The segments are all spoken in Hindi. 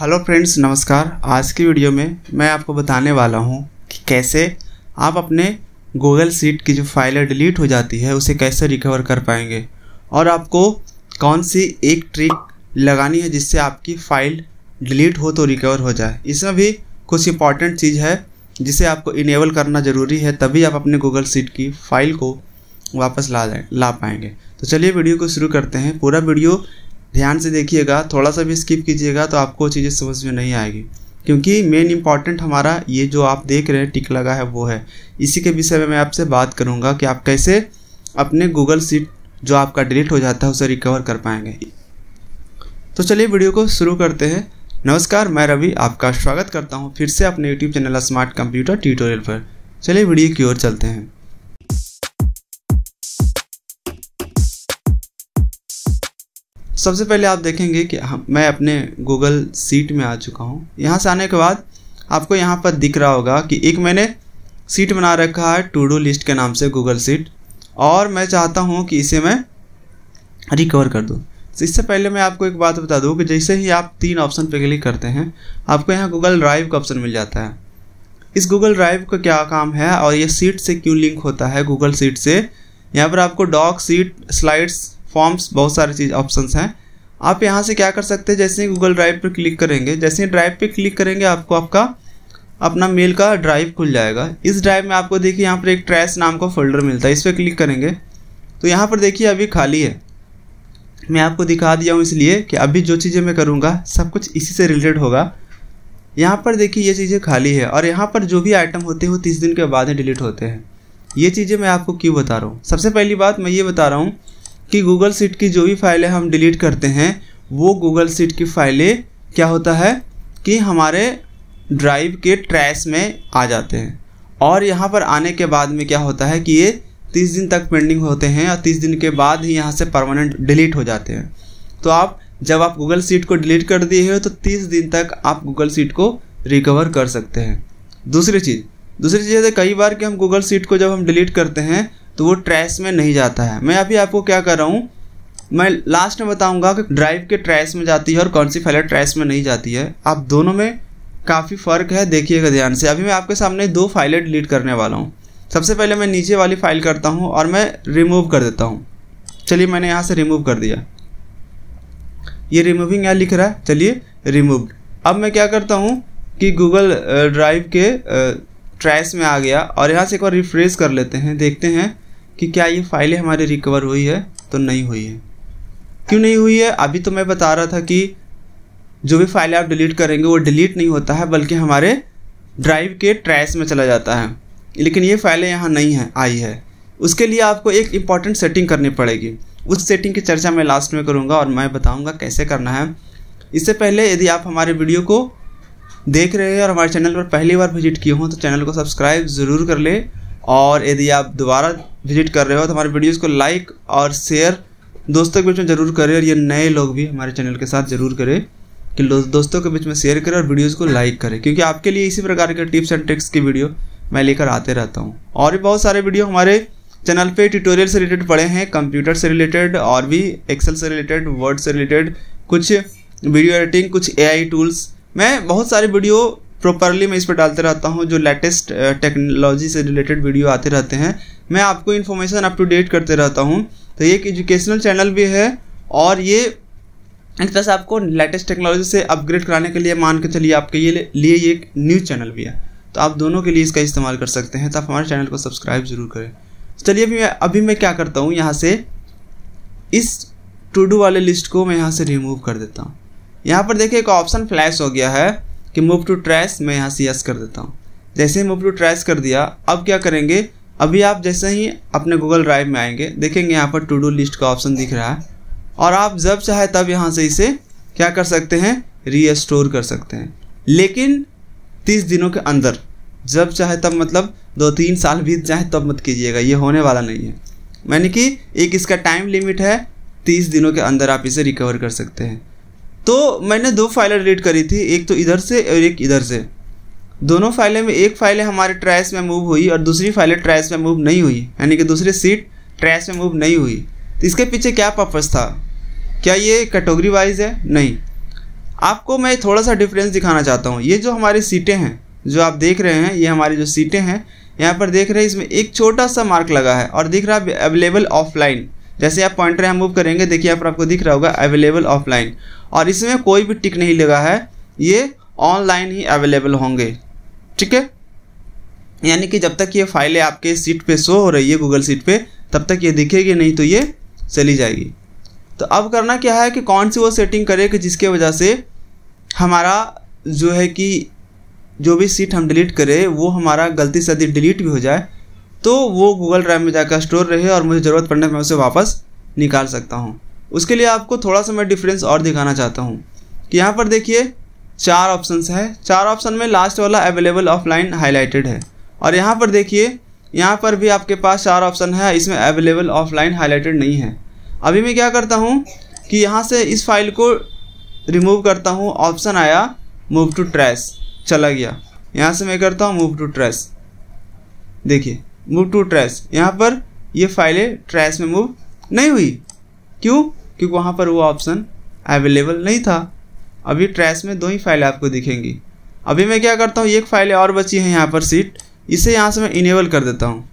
हेलो फ्रेंड्स नमस्कार आज की वीडियो में मैं आपको बताने वाला हूँ कि कैसे आप अपने गूगल सीट की जो फाइल है डिलीट हो जाती है उसे कैसे रिकवर कर पाएंगे और आपको कौन सी एक ट्रिक लगानी है जिससे आपकी फ़ाइल डिलीट हो तो रिकवर हो जाए इसमें भी कुछ इंपॉर्टेंट चीज़ है जिसे आपको इनेबल करना ज़रूरी है तभी आप अपने गूगल सीट की फ़ाइल को वापस ला जाए ला पाएंगे तो चलिए वीडियो को शुरू करते हैं पूरा वीडियो ध्यान से देखिएगा थोड़ा सा भी स्किप कीजिएगा तो आपको चीज़ें समझ में नहीं आएगी क्योंकि मेन इम्पॉर्टेंट हमारा ये जो आप देख रहे हैं टिक लगा है वो है इसी के विषय में मैं आपसे बात करूँगा कि आप कैसे अपने गूगल सीट जो आपका डिलीट हो जाता है उसे रिकवर कर पाएंगे तो चलिए वीडियो को शुरू करते हैं नमस्कार मैं रवि आपका स्वागत करता हूँ फिर से अपने YouTube channel smart computer tutorial पर चलिए वीडियो की ओर चलते हैं सबसे पहले आप देखेंगे कि मैं अपने गूगल सीट में आ चुका हूँ यहाँ से आने के बाद आपको यहाँ पर दिख रहा होगा कि एक मैंने सीट बना रखा है टू डू लिस्ट के नाम से गूगल सीट और मैं चाहता हूँ कि इसे मैं रिकवर कर दूँ तो इससे पहले मैं आपको एक बात बता दूँ कि जैसे ही आप तीन ऑप्शन पर क्लिक करते हैं आपको यहाँ गूगल ड्राइव का ऑप्शन मिल जाता है इस गूगल ड्राइव का क्या काम है और ये सीट से क्यों लिंक होता है गूगल सीट से यहाँ पर आपको डॉक सीट स्लाइड्स फॉर्म्स बहुत सारे चीज़ ऑप्शन हैं आप यहाँ से क्या कर सकते हैं जैसे ही गूगल ड्राइव पर क्लिक करेंगे जैसे ही ड्राइव पर क्लिक करेंगे आपको आपका अपना मेल का ड्राइव खुल जाएगा इस ड्राइव में आपको देखिए यहाँ पर एक ट्रैश नाम का फोल्डर मिलता है इस पर क्लिक करेंगे तो यहाँ पर देखिए अभी खाली है मैं आपको दिखा दिया हूँ इसलिए कि अभी जो चीज़ें मैं करूँगा सब कुछ इसी से रिलेटेड होगा यहाँ पर देखिए ये चीज़ें खाली है और यहाँ पर जो भी आइटम होते हैं वो तीस दिन के बाद ही डिलीट होते हैं ये चीज़ें मैं आपको क्यों बता रहा हूँ सबसे पहली बात मैं ये बता रहा हूँ कि गूगल सीट की जो भी फाइलें हम डिलीट करते हैं वो गूगल सीट की फाइलें क्या होता है कि हमारे ड्राइव के ट्रैश में आ जाते हैं और यहाँ पर आने के बाद में क्या होता है कि ये तीस दिन तक पेंडिंग होते हैं और तीस दिन के बाद ही यहाँ से परमानेंट डिलीट हो जाते हैं तो आप जब आप गूगल सीट को डिलीट कर दिए हो तो तीस दिन तक आप गूगल सीट को रिकवर कर सकते हैं दूसरी चीज़ दूसरी चीज़ है कई बार कि हम गूगल सीट को जब हम डिलीट करते हैं तो वो ट्रैश में नहीं जाता है मैं अभी आपको क्या कर रहा हूँ मैं लास्ट में बताऊंगा कि ड्राइव के ट्रैश में जाती है और कौन सी फाइलें ट्रैश में नहीं जाती है आप दोनों में काफ़ी फ़र्क है देखिएगा ध्यान से अभी मैं आपके सामने दो फाइलें डिलीट करने वाला हूँ सबसे पहले मैं नीचे वाली फाइल करता हूँ और मैं रिमूव कर देता हूँ चलिए मैंने यहाँ से रिमूव कर दिया ये रिमूविंग यहाँ लिख रहा है चलिए रिमूव अब मैं क्या करता हूँ कि गूगल ड्राइव uh, के ट्रैश uh, में आ गया और यहाँ से एक बार रिफ्रेश कर लेते हैं देखते हैं कि क्या ये फाइलें हमारी रिकवर हुई है तो नहीं हुई है क्यों नहीं हुई है अभी तो मैं बता रहा था कि जो भी फाइलें आप डिलीट करेंगे वो डिलीट नहीं होता है बल्कि हमारे ड्राइव के ट्रैश में चला जाता है लेकिन ये फाइलें यहाँ नहीं है आई है उसके लिए आपको एक इम्पॉर्टेंट सेटिंग करनी पड़ेगी उस सेटिंग की चर्चा मैं लास्ट में करूँगा और मैं बताऊँगा कैसे करना है इससे पहले यदि आप हमारे वीडियो को देख रहे हैं और हमारे चैनल पर पहली बार विजिट किए हों तो चैनल को सब्सक्राइब ज़रूर कर ले और यदि आप दोबारा विजिट कर रहे हो तो हमारे वीडियोस को लाइक और शेयर दोस्तों के बीच में ज़रूर करें और ये नए लोग भी हमारे चैनल के साथ ज़रूर करें कि दोस्तों के बीच में शेयर करें और वीडियोस को लाइक करें क्योंकि आपके लिए इसी प्रकार के टिप्स एंड ट्रिक्स की वीडियो मैं लेकर आते रहता हूँ और भी बहुत सारे वीडियो हमारे चैनल पर ट्यूटोरियल से रिलेटेड पड़े हैं कंप्यूटर से रिलेटेड और भी एक्सेल से रिलेटेड वर्ड से रिलेटेड कुछ वीडियो एडिटिंग कुछ ए टूल्स मैं बहुत सारे वीडियो प्रॉपरली मैं इस पर डालते रहता हूँ जो लेटेस्ट टेक्नोलॉजी से रिलेटेड वीडियो आते रहते हैं मैं आपको इन्फॉर्मेशन अप टू डेट करते रहता हूँ तो ये एक एजुकेशनल चैनल भी है और ये एक तरह से आपको लेटेस्ट टेक्नोलॉजी से अपग्रेड कराने के लिए मान के चलिए आपके ये लिए ये एक न्यूज़ चैनल भी है तो आप दोनों के लिए इसका इस्तेमाल कर सकते हैं तो आप हमारे चैनल को सब्सक्राइब ज़रूर करें तो चलिए अभी मैं अभी मैं क्या करता हूँ यहाँ से इस टू डू वाले लिस्ट को मैं यहाँ से रिमूव कर देता हूँ यहाँ पर देखिए एक ऑप्शन फ्लैश हो गया है कि मूव टू ट्रैस मैं यहाँ से यस कर देता हूँ जैसे ही मूव टू ट्रैस कर दिया अब क्या करेंगे अभी आप जैसे ही अपने गूगल ड्राइव में आएंगे देखेंगे यहाँ पर टू डू लिस्ट का ऑप्शन दिख रहा है और आप जब चाहे तब यहाँ से इसे क्या कर सकते हैं रीस्टोर कर सकते हैं लेकिन तीस दिनों के अंदर जब चाहे तब मतलब दो तीन साल बीत जाए तब मत कीजिएगा ये होने वाला नहीं है यानी कि एक इसका टाइम लिमिट है तीस दिनों के अंदर आप इसे रिकवर कर सकते हैं तो मैंने दो फाइलें डिलीट करी थी एक तो इधर से और एक इधर से दोनों फाइलें में एक फाइलें हमारे ट्रैस में मूव हुई और दूसरी फाइलें ट्रैस में मूव नहीं हुई यानी कि दूसरी सीट ट्रैस में मूव नहीं हुई तो इसके पीछे क्या पर्पज़ था क्या ये कैटेगरी वाइज है नहीं आपको मैं थोड़ा सा डिफरेंस दिखाना चाहता हूँ ये जो हमारी सीटें हैं जो आप देख रहे हैं ये हमारी जो सीटें हैं यहाँ पर देख रहे हैं इसमें एक छोटा सा मार्क लगा है और दिख रहा है अवेलेबल ऑफलाइन जैसे आप पॉइंटर यहाँ मूव करेंगे देखिए आप आपको दिख रहा होगा अवेलेबल ऑफलाइन और इसमें कोई भी टिक नहीं लगा है ये ऑनलाइन ही अवेलेबल होंगे ठीक है यानी कि जब तक ये फाइलें आपके सीट पे शो हो रही है गूगल सीट पे तब तक ये दिखेगी नहीं तो ये चली जाएगी तो अब करना क्या है कि कौन सी वो सेटिंग करें कि जिसके वजह से हमारा जो है कि जो भी सीट हम डिलीट करें वो हमारा गलती से यदि डिलीट भी हो जाए तो वो गूगल ड्राइव में जाकर स्टोर रहे और मुझे ज़रूरत पड़ने पर मैं उसे वापस निकाल सकता हूँ उसके लिए आपको थोड़ा सा मैं डिफरेंस और दिखाना चाहता हूँ कि यहाँ पर देखिए चार ऑप्शंस है चार ऑप्शन में लास्ट वाला अवेलेबल ऑफलाइन हाईलाइटेड है और यहाँ पर देखिए यहाँ पर भी आपके पास चार ऑप्शन है इसमें अवेलेबल ऑफलाइन हाईलाइटेड नहीं है अभी मैं क्या करता हूँ कि यहाँ से इस फाइल को रिमूव करता हूँ ऑप्शन आया मूव टू ट्रैस चला गया यहाँ से मैं करता हूँ मूव टू ट्रैस देखिए मूव टू ट्रैस यहाँ पर ये फाइलें ट्रैश में मूव नहीं हुई क्यों क्योंकि वहाँ पर वो ऑप्शन अवेलेबल नहीं था अभी ट्रैस में दो ही फाइलें आपको दिखेंगी अभी मैं क्या करता हूँ एक फाइलें और बची हैं यहाँ पर सीट इसे यहाँ से मैं इनेबल कर देता हूँ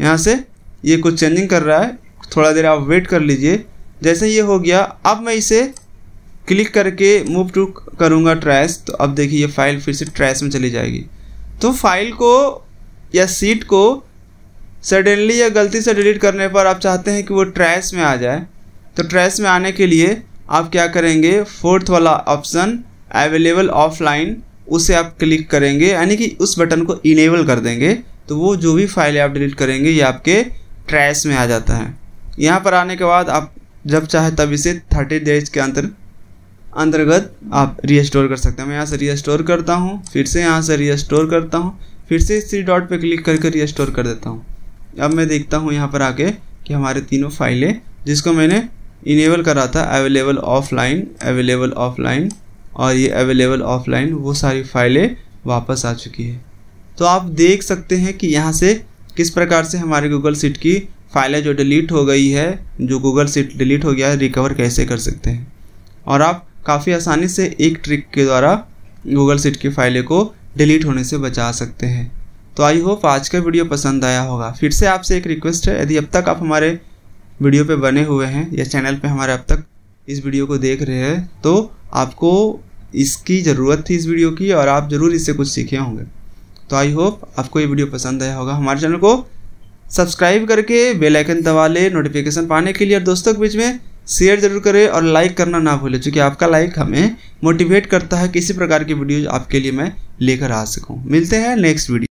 यहाँ से ये कुछ चेंजिंग कर रहा है थोड़ा देर आप वेट कर लीजिए जैसे ये हो गया अब मैं इसे क्लिक करके मूव टू करूँगा ट्रैस तो अब देखिए ये फाइल फिर से ट्रैश में चली जाएगी तो फाइल को या सीट को सडनली या गलती से डिलीट करने पर आप चाहते हैं कि वो ट्रैश में आ जाए तो ट्रैश में आने के लिए आप क्या करेंगे फोर्थ वाला ऑप्शन अवेलेबल ऑफलाइन उसे आप क्लिक करेंगे यानी कि उस बटन को इनेबल कर देंगे तो वो जो भी फाइलें आप डिलीट करेंगे ये आपके ट्रैश में आ जाता है यहाँ पर आने के बाद आप जब चाहे तब इसे थर्टी डेज के अंतर अंतर्गत आप रीस्टोर कर सकते हैं मैं यहाँ से रीस्टोर करता हूँ फिर से यहाँ से रीस्टोर करता हूँ फिर से इसी डॉट पे क्लिक करके रीस्टोर कर देता हूँ अब मैं देखता हूँ यहाँ पर आके कि हमारे तीनों फाइलें जिसको मैंने इनेबल करा था अवेलेबल ऑफलाइन अवेलेबल ऑफलाइन और ये अवेलेबल ऑफलाइन वो सारी फाइलें वापस आ चुकी है तो आप देख सकते हैं कि यहाँ से किस प्रकार से हमारे गूगल सीट की फाइलें जो डिलीट हो गई है जो गूगल सीट डिलीट हो गया है रिकवर कैसे कर सकते हैं और आप काफ़ी आसानी से एक ट्रिक के द्वारा गूगल सीट की फाइलें को डिलीट होने से बचा सकते हैं तो आई होप आज का वीडियो पसंद आया होगा फिर से आपसे एक रिक्वेस्ट है यदि अब तक आप हमारे वीडियो पे बने हुए हैं या चैनल पे हमारे अब तक इस वीडियो को देख रहे हैं तो आपको इसकी ज़रूरत थी इस वीडियो की और आप ज़रूर इससे कुछ सीखे होंगे तो आई होप आपको ये वीडियो पसंद आया होगा हमारे चैनल को सब्सक्राइब करके बेल आइकन दबा ले नोटिफिकेशन पाने के लिए और दोस्तों के बीच में शेयर जरूर करें और लाइक करना ना भूलें क्योंकि आपका लाइक हमें मोटिवेट करता है किसी प्रकार की वीडियो आपके लिए मैं लेकर आ सकूँ मिलते हैं नेक्स्ट वीडियो